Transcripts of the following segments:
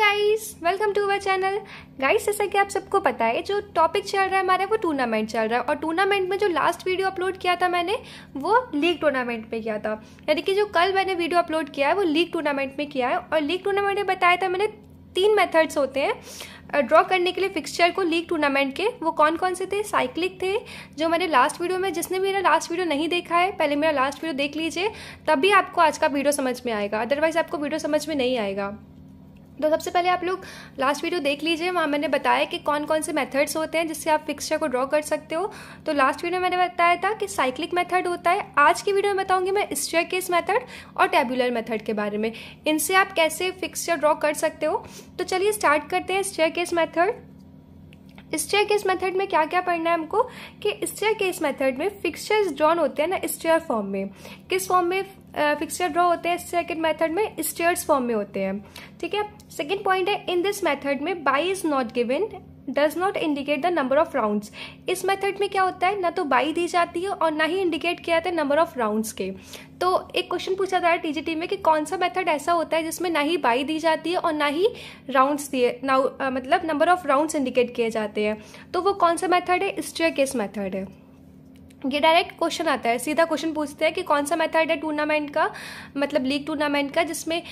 guys welcome to our channel guys जैसा कि आप सबको पता है जो टॉपिक चल रहा है हमारा वो टूर्नामेंट चल रहा है और टूर्नामेंट में जो लास्ट वीडियो अपलोड किया था मैंने वो लीग टूर्नामेंट में किया था यानी कि जो कल मैंने वीडियो अपलोड किया है वो लीग टूर्नामेंट में किया है और लीग टूर्नामेंट में बताया था मैंने तीन मेथड्स होते हैं ड्रॉ करने के लिए फिक्सचर को लीग टूर्नामेंट के वो कौन कौन से थे साइक्लिक थे जो मैंने लास्ट वीडियो में जिसने मेरा लास्ट वीडियो नहीं देखा है पहले मेरा लास्ट वीडियो देख लीजिए तभी आपको आज का वीडियो समझ में आएगा अदरवाइज आपको वीडियो समझ में नहीं आएगा तो सबसे पहले आप लोग लास्ट वीडियो देख लीजिए वहाँ मैंने बताया कि कौन कौन से मेथड्स होते हैं जिससे आप फिक्सचर को ड्रॉ कर सकते हो तो लास्ट वीडियो में मैंने बताया था कि साइक्लिक मेथड होता है आज की वीडियो में बताऊँगी मैं स्टेयर केस मैथड और टेबुलर मेथड के बारे में इनसे आप कैसे पिक्चर ड्रॉ कर सकते हो तो चलिए स्टार्ट करते हैं staircase method staircase method में क्या क्या पढ़ना है हमको कि स्टेयर केस मेथड में फिक्सचर्स ड्रॉन होते हैं ना स्टेयर फॉर्म में किस फॉर्म में फिक्सचर ड्रॉ होते हैं सेकेंड मेथड में स्टेयर्स फॉर्म में होते हैं ठीक है सेकेंड पॉइंट है इन दिस मेथड में bye is not given does not indicate the number of rounds इस मेथड में क्या होता है ना तो बाई दी जाती है और ना ही इंडिकेट किया जाता है नंबर ऑफ राउंड्स के तो एक क्वेश्चन पूछा जा रहा है टी में कि कौन सा मेथड ऐसा होता है जिसमें ना ही बाई दी जाती है और ना ही राउंड्स दिए ना मतलब नंबर ऑफ राउंड्स इंडिकेट किए जाते हैं तो वो कौन सा मेथड है स्ट्रेक इस मेथड है ये डायरेक्ट क्वेश्चन आता है सीधा क्वेश्चन पूछते हैं कि कौन सा मेथड है टूर्नामेंट का मतलब लीग टूर्नामेंट का जिसमें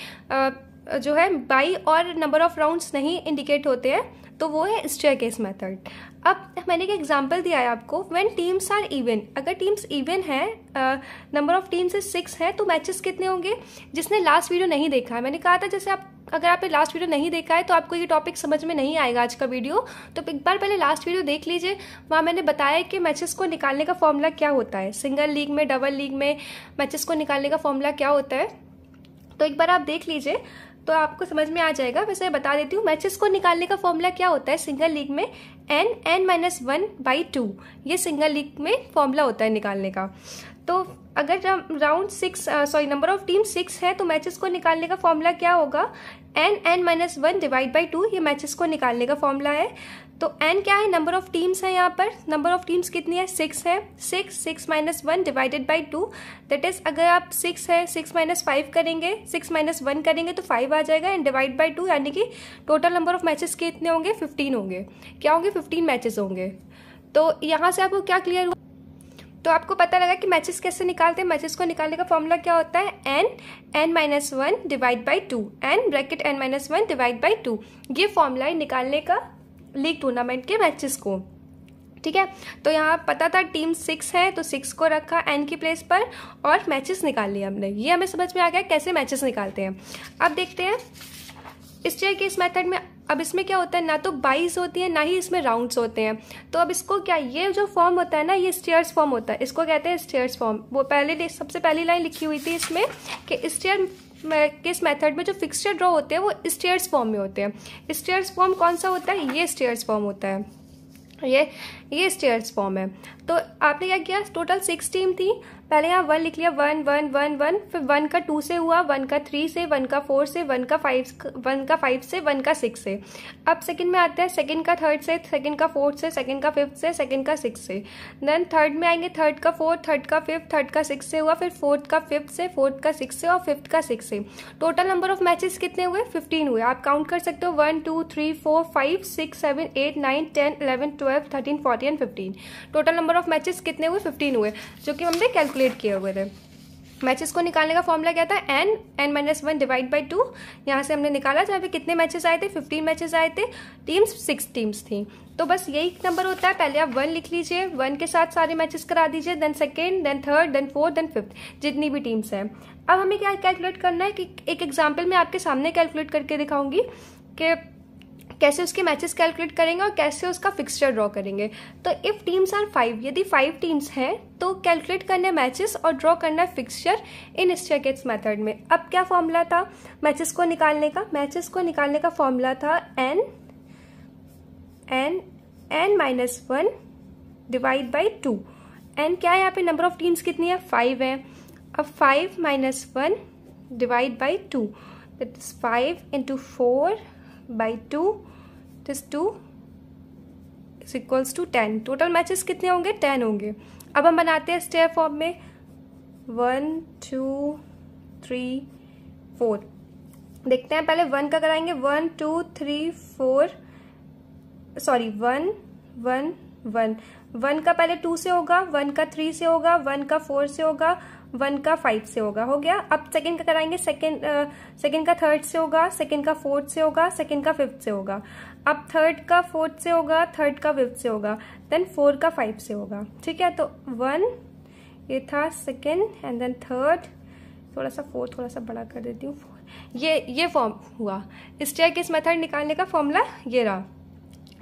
जो है बाई और नंबर ऑफ राउंड्स नहीं इंडिकेट होते हैं तो वो है स्टेयर केस मैथड अब मैंने एक एग्जाम्पल दिया है आपको वेन टीम्स आर इवन अगर टीम्स इवन है number of teams is six है तो मैचेस कितने होंगे जिसने लास्ट वीडियो नहीं देखा है मैंने कहा था जैसे आप अगर आपने लास्ट वीडियो नहीं देखा है तो आपको ये टॉपिक समझ में नहीं आएगा आज का वीडियो तो एक बार पहले लास्ट वीडियो देख लीजिए वहाँ मैंने बताया कि मैचेस को निकालने का फॉर्मूला क्या होता है सिंगल लीग में डबल लीग में मैचेस को निकालने का फॉर्मूला क्या होता है तो एक बार आप देख लीजिए तो आपको समझ में आ जाएगा वैसे बता देती हूँ मैचेस को निकालने का फॉर्मूला क्या होता है सिंगल लीग में N N minus one by two ये सिंगल लीग में फॉर्मूला होता है निकालने का तो अगर round six sorry number of team six है तो मैचेस को निकालने का फॉर्मूला क्या होगा N N minus one divide by two ये मैचेस को निकालने का फॉर्मूला है तो एन क्या है नंबर ऑफ टीम्स है यहाँ पर नंबर ऑफ टीम्स कितनी है सिक्स है six six minus one divided by two that is अगर आप सिक्स है सिक्स माइनस फाइव करेंगे सिक्स माइनस वन करेंगे तो फाइव आ जाएगा एंड डिवाइड बाई टू यानी कि टोटल नंबर ऑफ मैचेस कितने होंगे फिफ्टीन होंगे क्या होंगे फिफ्टीन मैचेस होंगे तो यहाँ से आपको क्या क्लियर हुआ तो आपको पता लगा कि मैचेस कैसे निकालते हैं मैचेस को निकालने का फॉर्मूला क्या होता है N N minus one divide by two N bracket N minus one divide by two ये फॉर्मूला है निकालने का लीग टूर्नामेंट के मैचेस को ठीक है तो यहाँ पता था टीम सिक्स है तो सिक्स को रखा एन की प्लेस पर और मैचेस निकाल लिए हमने ये हमें समझ में आ गया कैसे मैचेस निकालते हैं अब देखते हैं इस चेयर के इस मेथड में अब इसमें क्या होता है ना तो बाइस होती है ना ही इसमें राउंड्स होते हैं तो अब इसको क्या ये जो फॉर्म होता है ना ये स्टेयर्स फॉर्म होता है इसको कहते हैं स्टेयर्स फॉर्म वो पहले सबसे पहली लाइन लिखी हुई थी इसमें कि स्टेयर किस मेथड में जो फिक्सचर ड्रॉ होते हैं वो स्टेयर्स फॉर्म में होते हैं स्टेयर्स फॉर्म कौन सा होता है ये स्टेयर्स फॉर्म होता है ये ये स्टेयर्स फॉर्म है तो आपने क्या किया टोटल सिक्स टीम थी पहले यहाँ वन लिख लिया वन वन वन वन फिर वन का टू से हुआ वन का थ्री से वन का फोर से वन का फाइव वन का फाइव से वन का सिक्स से अब सेकंड में आता है सेकंड का थर्ड से सेकंड का फोर्थ से सेकंड का फिफ्थ से सेकंड का सिक्स से देन थर्ड में आएंगे थर्ड का फोर्थ थर्ड का फिफ्थ थर्ड का सिक्स से हुआ फिर फोर्थ का फिफ्थ से फोर्थ का सिक्स से और फिफ्थ का सिक्स से टोटल नंबर ऑफ मैचेस कितने हुए फिफ्टीन हुए आप काउंट कर सकते हो one two three four five six seven eight nine ten eleven twelve thirteen fourteen and fifteen total number of matches कितने हुए फिफ्टीन हुए जो कि हमने कैलकुलेट कैलकुलेट किए हुए थे मैचेस को निकालने का फॉर्मूला क्या था N N minus one divide by two यहाँ से हमने निकाला जहाँ पे कितने मैचेस आए थे फिफ्टीन मैचेस आए थे टीम्स सिक्स टीम्स थी तो बस यही नंबर होता है पहले आप वन लिख लीजिए वन के साथ सारे मैचेस करा दीजिए then second then third then fourth then fifth जितनी भी टीम्स हैं अब हमें क्या कैलकुलेट करना है कि एक एग्जाम्पल मैं आपके सामने कैलकुलेट करके दिखाऊंगी कि कैसे उसके मैचेस कैलकुलेट करेंगे और कैसे उसका फिक्सचर ड्रॉ करेंगे तो इफ़ टीम्स आर फाइव यदि फाइव टीम्स हैं तो कैलकुलेट करना मैचेस और ड्रॉ करना फिक्सचर इन स्टेकेट्स मेथड में अब क्या फॉर्मूला था मैचेस को निकालने का मैचेस को निकालने का फॉर्मूला था N N N minus one divide by two N क्या है यहाँ पे नंबर ऑफ टीम्स कितनी है फाइव है अब five minus one divide by two that is five into four by two is two is equals to ten total matches कितने होंगे टेन होंगे अब हम बनाते हैं स्टेयर फॉर्म में वन टू थ्री फोर देखते हैं पहले वन का कराएंगे one two three four sorry one one one one का पहले टू से होगा वन का थ्री से होगा वन का फोर से होगा वन का फाइव से होगा हो गया अब सेकंड का कराएंगे सेकंड सेकंड का थर्ड से होगा सेकंड का फोर्थ से होगा सेकंड का फिफ्थ से होगा अब थर्ड का फोर्थ से होगा थर्ड का फिफ्थ से होगा देन फोर का फाइव से होगा ठीक है तो वन ये था सेकेंड एंड देन थर्ड थोड़ा सा फोर्थ थोड़ा सा बड़ा कर देती हूँ ये ये फॉर्म हुआ स्टेयर किस मेथड निकालने का फॉर्मूला ये रहा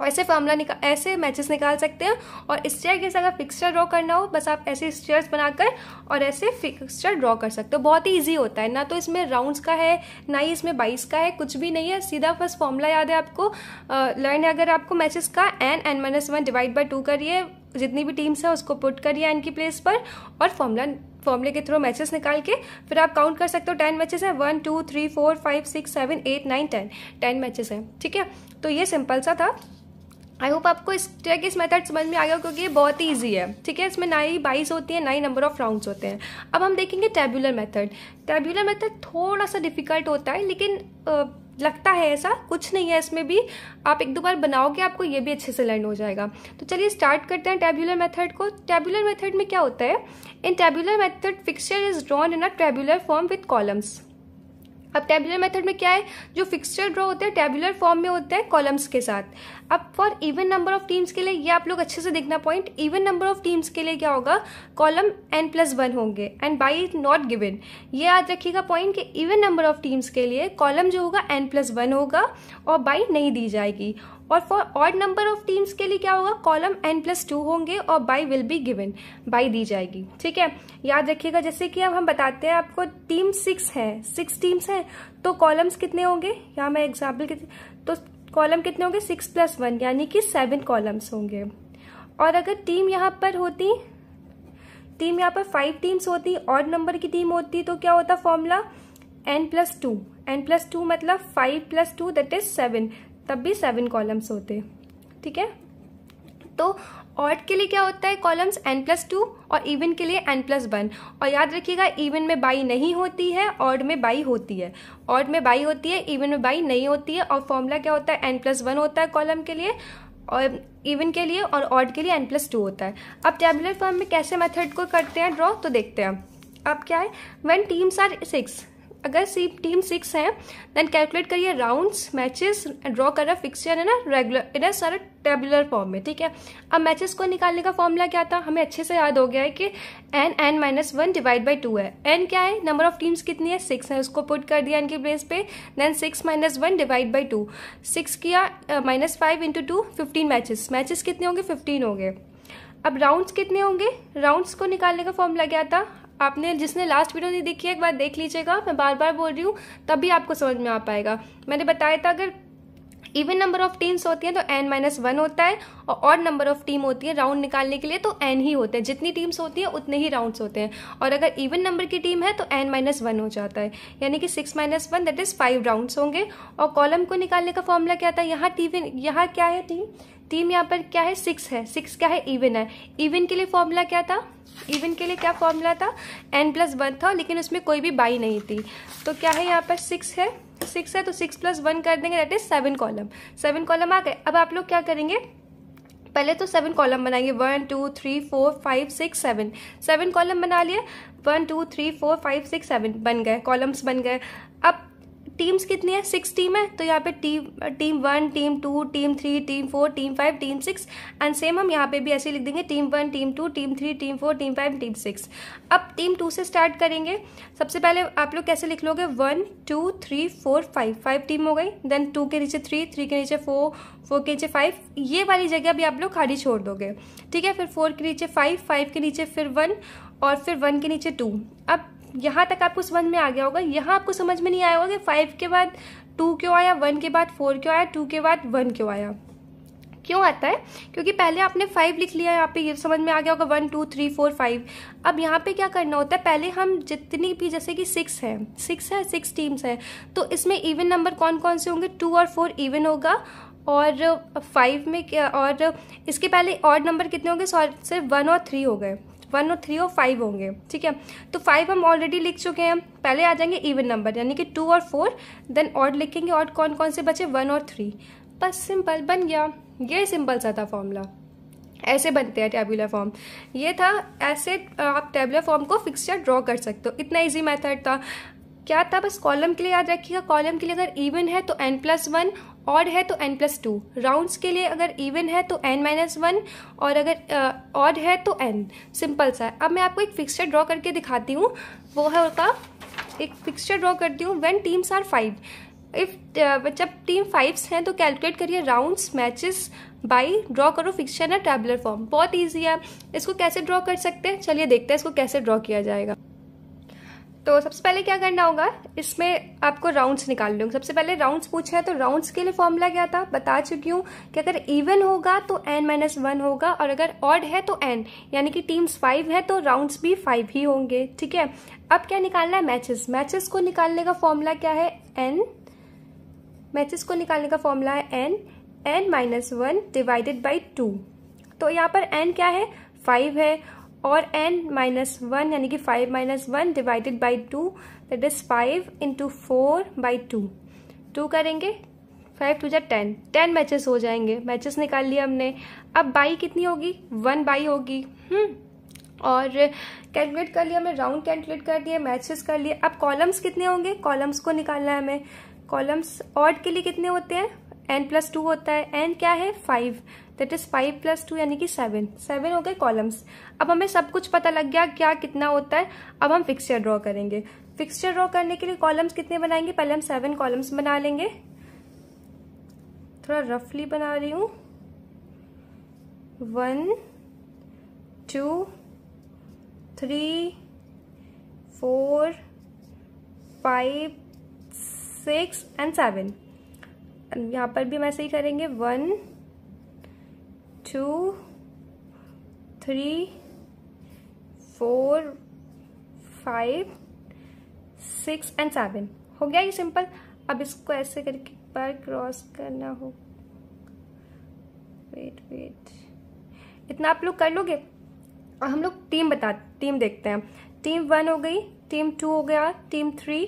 और ऐसे फार्मूला निकाल ऐसे मैचेस निकाल सकते हैं और स्टेयर के अगर फिक्सचर ड्रॉ करना हो बस आप ऐसे स्टेयर्स बनाकर और ऐसे फिक्सचर ड्रॉ कर सकते हो बहुत ही ईजी होता है ना तो इसमें राउंड्स का है ना ही इसमें बाईस का है कुछ भी नहीं है सीधा बस फॉर्मूला याद है आपको लर्न है अगर आपको मैचेस का N N minus one divide by two करिए जितनी भी टीम्स हैं उसको पुट करिए एन की प्लेस पर और फॉर्मूला फॉर्मूले के थ्रू मैचेस निकाल के फिर आप काउंट कर सकते हो टेन मैचेस हैं one two three four five six seven eight nine ten ten matches हैं ठीक है तो ये सिंपल सा था आई होप आपको इस इस मेथड समझ में आ गया क्योंकि ये बहुत ही ईजी है ठीक है इसमें ना ही बाइस होती है ना ही नंबर ऑफ राउंड्स होते हैं अब हम देखेंगे टेबुलर मेथड टेबुलर मेथड थोड़ा सा डिफिकल्ट होता है लेकिन आ, लगता है ऐसा कुछ नहीं है इसमें भी आप एक दो बार बनाओगे आपको ये भी अच्छे से लर्न हो जाएगा तो चलिए स्टार्ट करते हैं टेबुलर मेथड को टेबुलर मेथड में क्या होता है in tabular method fixture is drawn in a tabular form with columns अब टेबुलर मेथड में क्या है जो फिक्सचर ड्रॉ होते हैं टेबुलर फॉर्म में होते हैं कॉलम्स के साथ अब for even number of teams के लिए ये आप लोग अच्छे से देखना point even number of teams के लिए क्या होगा कॉलम एन प्लस वन होंगे and bye is not given ये याद रखिएगा पॉइंट कि इवन नंबर ऑफ टीम्स के लिए कॉलम जो होगा एन प्लस वन होगा और बाई नहीं दी जाएगी और for odd number of teams के लिए क्या होगा कॉलम एन प्लस टू होंगे और bye will be given bye दी जाएगी ठीक है याद रखिएगा जैसे कि अब हम बताते हैं आपको टीम सिक्स है सिक्स टीम्स हैं तो कॉलम्स कितने होंगे यहाँ मैं एग्जाम्पल तो कॉलम कितने होंगे सिक्स प्लस वन यानी कि सेवन कॉलम्स होंगे और अगर टीम यहाँ पर होती टीम यहाँ पर फाइव टीम्स होती ऑड नंबर की टीम होती तो क्या होता formula N plus two N plus two मतलब five plus two that is seven तब भी सेवन कॉलम्स होते ठीक है तो ऑर्ड के लिए क्या होता है कॉलम्स एन प्लस टू और इवन के लिए एन प्लस वन और याद रखिएगा इवन में बाई नहीं होती है ऑड में बाई होती है ऑड में बाई होती है इवन में बाई नहीं होती है और फॉर्मूला क्या होता है एन प्लस वन होता है कॉलम के लिए और इवन के लिए और ऑड के लिए एन प्लस टू होता है अब टेबुलर फॉर्म में कैसे मेथड को करते हैं ड्रॉ तो देखते हैं अब क्या है वन टीम्स आर सिक्स अगर सी टीम सिक्स है देन कैलकुलेट करिए राउंड्स मैचेस ड्रॉ कर रहा फिक्सचर है ना रेगुलर इन सारा टेबुलर फॉर्म में ठीक है अब मैचेस को निकालने का फॉर्मूला क्या था हमें अच्छे से याद हो गया है कि N N minus one divide by two है एन क्या है नंबर ऑफ टीम्स कितनी है सिक्स है उसको पुट कर दिया एन के बेस पे then six minus one divide by two six किया minus five into two fifteen matches matches कितने होंगे फिफ्टीन होंगे अब राउंड्स कितने होंगे राउंड्स को निकालने का फॉर्मूला क्या था आपने जिसने लास्ट वीडियो नहीं देखी है एक बार देख लीजिएगा मैं बार बार बोल रही हूँ तभी आपको समझ में आ पाएगा मैंने बताया था अगर इवन नंबर ऑफ टीम्स होती हैं तो एन माइनस वन होता है और ऑड नंबर ऑफ टीम होती है राउंड निकालने के लिए तो एन ही होते हैं जितनी टीम्स होती हैं उतने ही राउंड्स होते हैं और अगर इवन नंबर की टीम है तो एन माइनस वन हो जाता है यानी कि six minus one that is five rounds होंगे और कॉलम को निकालने का फॉर्मूला क्या था यहाँ टीम यहाँ क्या है टीम टीम यहाँ पर क्या है सिक्स है सिक्स क्या है इवन है इवन के लिए फॉर्मूला क्या था इवन के लिए क्या फॉर्मूला था एन प्लस वन था लेकिन उसमें कोई भी बाई नहीं थी तो क्या है यहाँ पर सिक्स है सिक्स है तो सिक्स प्लस वन कर देंगे that is seven column seven column आ गए अब आप लोग क्या करेंगे पहले तो सेवन कॉलम बनाएंगे one two three four five six seven seven column बना लिए one two three four five six seven बन गए कॉलम्स बन गए अब टीम्स कितनी है सिक्स टीम है तो यहाँ पे team team one team two team three team four team five team six and same हम यहाँ पे भी ऐसे लिख देंगे team one team two team three team four team five team six अब टीम टू से स्टार्ट करेंगे सबसे पहले आप लोग कैसे लिख लोगे one two three four five five team हो गई देन टू के नीचे थ्री थ्री के नीचे फोर फोर के नीचे फाइव ये वाली जगह भी आप लोग खाली छोड़ दोगे ठीक है फिर फोर के नीचे फाइव फाइव के नीचे फिर वन और फिर वन के नीचे टू अब यहाँ तक आपको समझ में आ गया होगा यहाँ आपको समझ में नहीं आया होगा कि फाइव के बाद टू क्यों आया वन के बाद फोर क्यों आया टू के बाद वन क्यों आया क्यों आता है क्योंकि पहले आपने फाइव लिख लिया यहाँ पे ये समझ में आ गया होगा one two three four five अब यहाँ पे क्या करना होता है पहले हम जितनी भी जैसे कि सिक्स है सिक्स है सिक्स टीम्स है तो इसमें इवन नंबर कौन कौन से होंगे टू और फोर इवन होगा और फाइव में क्या और इसके पहले और नंबर कितने होंगे सॉरी सिर्फ वन और थ्री हो गए वन और थ्री और फाइव होंगे ठीक है तो फाइव हम ऑलरेडी लिख चुके हैं पहले आ जाएंगे इवन नंबर यानी कि टू और फोर देन ऑड लिखेंगे ऑड कौन कौन से बचे वन और थ्री बस सिंपल बन गया ये सिंपल सा था फॉर्मूला ऐसे बनते हैं टेबुलर फॉर्म ये था ऐसे आप टेबुलर फॉर्म को फिक्सचर ड्रॉ कर सकते हो इतना इजी मेथड था क्या था बस कॉलम के लिए याद रखिएगा कॉलम के लिए अगर इवन है तो एन प्लस वन ऑड है तो एन प्लस टू राउंड्स के लिए अगर इवन है तो एन माइनस वन और अगर ऑड uh, है तो एन सिंपल सा है अब मैं आपको एक फिक्सचर ड्रॉ करके दिखाती हूँ वो है उसका एक फिक्सचर ड्रॉ करती हूँ when teams are five if जब टीम फाइव्स हैं तो कैलकुलेट करिए राउंड्स मैचेस बाई ड्रॉ करो फिक्सचर ना टेबलर फॉर्म बहुत ईजी है इसको कैसे ड्रॉ कर सकते हैं चलिए देखते हैं इसको कैसे ड्रॉ किया जाएगा तो सबसे पहले क्या करना होगा इसमें आपको राउंड्स निकालने होंगे सबसे पहले राउंड्स पूछे हैं तो राउंड्स के लिए फॉर्मूला क्या था बता चुकी हूँ कि अगर इवन होगा तो एन माइनस वन होगा और अगर ऑड है तो एन यानी कि टीम्स फाइव है तो राउंड्स भी फाइव ही होंगे ठीक है अब क्या निकालना है मैचेस मैचेस को निकालने का फॉर्मूला क्या है एन मैचेस को निकालने का फॉर्मूला है N N minus one divided by two तो यहाँ पर एन क्या है फाइव है और एन माइनस वन यानी कि five minus one divided by two that is five into four by two two करेंगे फाइव टू जै टेन टेन मैचेस हो जाएंगे मैचेस निकाल लिए हमने अब बाई कितनी होगी वन बाई होगी हम्म और कैलकुलेट कर लिया हमने राउंड कैलकुलेट कर दिया मैचेस कर लिए अब कॉलम्स कितने होंगे कॉलम्स को निकालना है हमें कॉलम्स ऑड के लिए कितने होते हैं एन प्लस टू होता है एन क्या है five that is five plus two यानी कि सेवन सेवन हो गए कॉलम्स अब हमें सब कुछ पता लग गया क्या कितना होता है अब हम फिक्सचर ड्रॉ करेंगे फिक्सचर ड्रॉ करने के लिए कॉलम्स कितने बनाएंगे पहले हम सेवन कॉलम्स बना लेंगे थोड़ा रफली बना रही हूं one two three four five six and seven यहाँ पर भी हम ऐसे ही करेंगे one two, three, four five six and seven हो गया ये सिंपल अब इसको ऐसे करके बार क्रॉस करना हो वेट वेट इतना आप लोग कर लोगे और हम लोग टीम बता टीम देखते हैं टीम वन हो गई टीम टू हो गया team three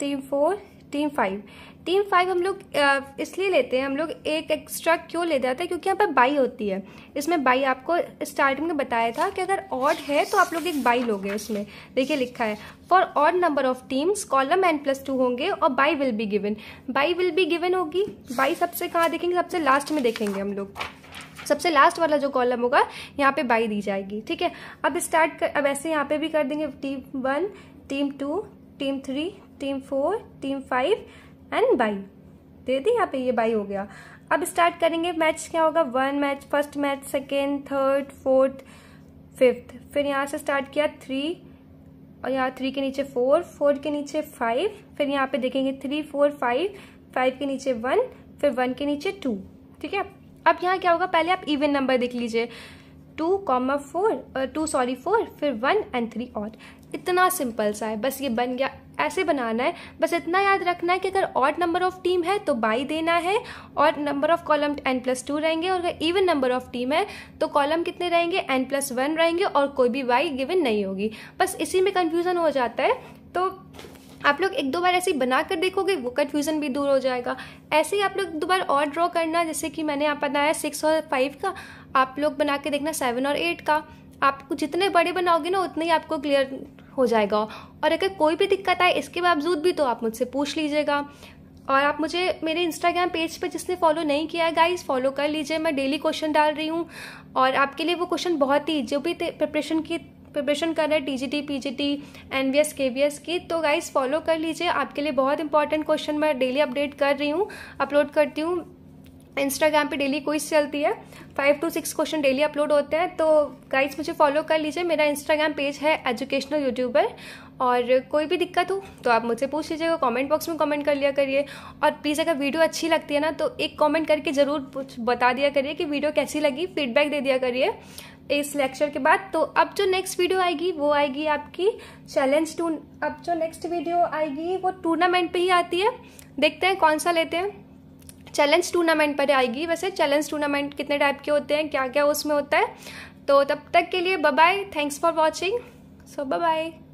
team four team five team five हम लोग इसलिए लेते हैं हम लोग एक एक्स्ट्रा क्यों ले जाते हैं क्योंकि यहाँ पर बाई होती है इसमें बाई आपको स्टार्टिंग में बताया था कि अगर ऑड है तो आप लोग एक बाई लोगे उसमें देखिए लिखा है for odd number of teams column N plus two होंगे और bye will be given bye will be given होगी बाई सबसे कहाँ देखेंगे सबसे लास्ट में देखेंगे हम लोग सबसे लास्ट वाला जो कॉलम होगा यहाँ पे बाई दी जाएगी ठीक है अब स्टार्ट अब ऐसे यहाँ पे भी कर देंगे team one team two team three team four team five and bye दे दी यहाँ पे ये बाई हो गया अब स्टार्ट करेंगे मैच क्या होगा one match first match second third fourth fifth फिर यहाँ से स्टार्ट किया थ्री और यहाँ थ्री के नीचे फोर फोर के नीचे फाइव फिर यहाँ पे देखेंगे थ्री फोर फाइव फाइव के नीचे वन फिर वन के नीचे टू ठीक है अब यहाँ क्या होगा पहले आप इवन नंबर देख लीजिए two comma four two sorry four फिर वन एंड थ्री और इतना सिंपल सा है बस ये बन गया ऐसे बनाना है बस इतना याद रखना है कि अगर ऑड नंबर ऑफ टीम है तो बाई देना है और number of column N plus two रहेंगे और अगर इवन नंबर ऑफ टीम है तो कॉलम कितने रहेंगे एन प्लस वन रहेंगे और कोई भी वाई गिवन नहीं होगी बस इसी में कन्फ्यूज़न हो जाता है तो आप लोग एक दो बार ऐसे ही बना कर देखोगे वो कन्फ्यूज़न भी दूर हो जाएगा ऐसे ही आप लोग दो बार और ड्रॉ करना जैसे कि मैंने आप बनाया सिक्स और फाइव का आप लोग बना के देखना सेवन और एट का आपको जितने बड़े बनाओगे ना उतने ही आपको क्लियर हो जाएगा और अगर कोई भी दिक्कत आए इसके बावजूद भी तो आप मुझसे पूछ लीजिएगा और आप मुझे मेरे इंस्टाग्राम पेज पर पे जिसने फॉलो नहीं किया है गाइस फॉलो कर लीजिए मैं डेली क्वेश्चन डाल रही हूँ और आपके लिए वो क्वेश्चन बहुत ही जो भी प्रिपरेशन की प्रिपरेशन कर रहे हैं T G T P G T N V S K V S की तो गाइस फॉलो कर लीजिए आपके लिए बहुत इंपॉर्टेंट क्वेश्चन मैं डेली अपडेट कर रही हूँ अपलोड करती हूँ इंस्टाग्राम पे डेली क्विज चलती है five two six question daily upload होते हैं तो गाइज मुझे फॉलो कर लीजिए मेरा इंस्टाग्राम पेज है एजुकेशनल यूट्यूबर और कोई भी दिक्कत हो तो आप मुझसे पूछ लीजिएगा कमेंट बॉक्स में कमेंट कर लिया करिए और प्लीज़ अगर वीडियो अच्छी लगती है ना तो एक कमेंट करके ज़रूर बता दिया करिए कि वीडियो कैसी लगी फीडबैक दे दिया करिए इस लेक्चर के बाद तो अब जो नेक्स्ट वीडियो आएगी वो आएगी आपकी चैलेंज टू अब जो नेक्स्ट वीडियो आएगी वो टूर्नामेंट पर ही आती है देखते हैं कौन सा लेते हैं चैलेंज टूर्नामेंट पर आएगी वैसे चैलेंज टूर्नामेंट कितने टाइप के होते हैं क्या क्या उसमें होता है तो तब तक के लिए bye thanks for watching so bye